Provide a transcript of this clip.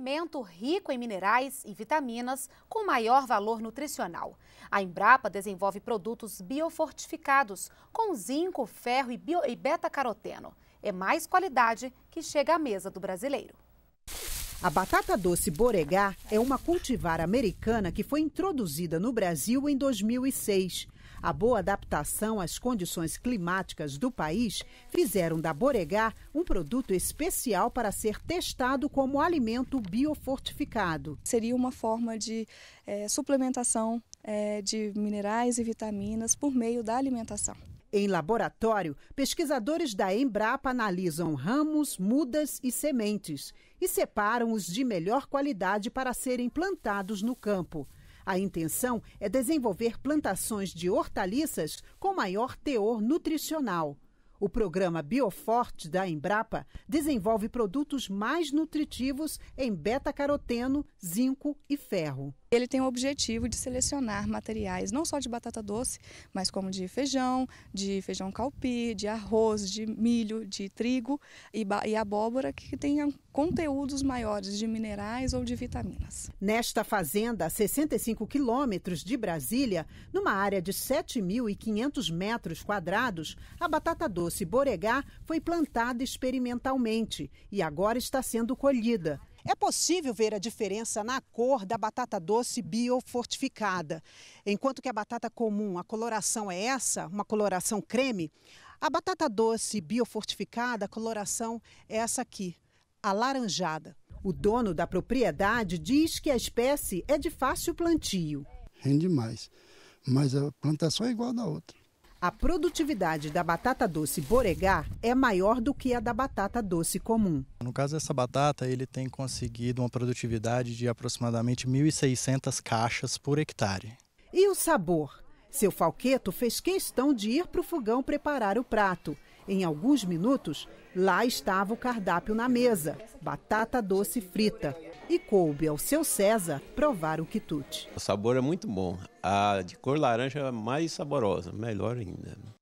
alimento rico em minerais e vitaminas com maior valor nutricional. A Embrapa desenvolve produtos biofortificados com zinco, ferro e, e beta-caroteno. É mais qualidade que chega à mesa do brasileiro. A batata doce boregá é uma cultivar americana que foi introduzida no Brasil em 2006. A boa adaptação às condições climáticas do país fizeram da boregá um produto especial para ser testado como alimento biofortificado. Seria uma forma de é, suplementação é, de minerais e vitaminas por meio da alimentação. Em laboratório, pesquisadores da Embrapa analisam ramos, mudas e sementes e separam os de melhor qualidade para serem plantados no campo. A intenção é desenvolver plantações de hortaliças com maior teor nutricional. O programa Bioforte da Embrapa desenvolve produtos mais nutritivos em beta-caroteno, zinco e ferro. Ele tem o objetivo de selecionar materiais não só de batata doce, mas como de feijão, de feijão calpi, de arroz, de milho, de trigo e, e abóbora que tenham conteúdos maiores de minerais ou de vitaminas. Nesta fazenda, a 65 quilômetros de Brasília, numa área de 7.500 metros quadrados, a batata doce doce Boregá foi plantada experimentalmente e agora está sendo colhida. É possível ver a diferença na cor da batata doce biofortificada. Enquanto que a batata comum, a coloração é essa, uma coloração creme, a batata doce biofortificada, a coloração é essa aqui, alaranjada. O dono da propriedade diz que a espécie é de fácil plantio. Rende mais, mas a plantação é igual da outra. A produtividade da batata doce boregar é maior do que a da batata doce comum. No caso dessa batata, ele tem conseguido uma produtividade de aproximadamente 1.600 caixas por hectare. E o sabor? Seu Falqueto fez questão de ir para o fogão preparar o prato. Em alguns minutos, lá estava o cardápio na mesa: batata doce frita, e coube ao seu César provar o quitute. O sabor é muito bom. A de cor laranja é mais saborosa, melhor ainda.